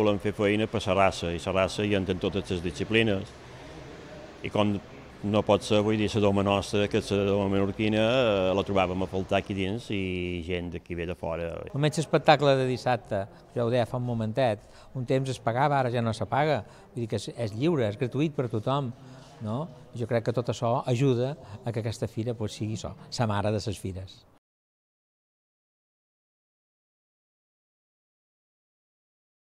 volen fer feina per la raça, i la raça hi entén totes les disciplines. I com no pot ser, vull dir, la doma nostra, que la doma menorquina, eh, la trobàvem a faltar aquí dins i gent d'aquí ve de fora. Almenys l'espectacle de dissabte, ja ho deia fa un momentet, un temps es pagava, ara ja no se paga. Vull dir que és lliure, és gratuït per tothom. No? Jo crec que tot això ajuda a que aquesta fira pues, sigui això, sa mare de ses fires.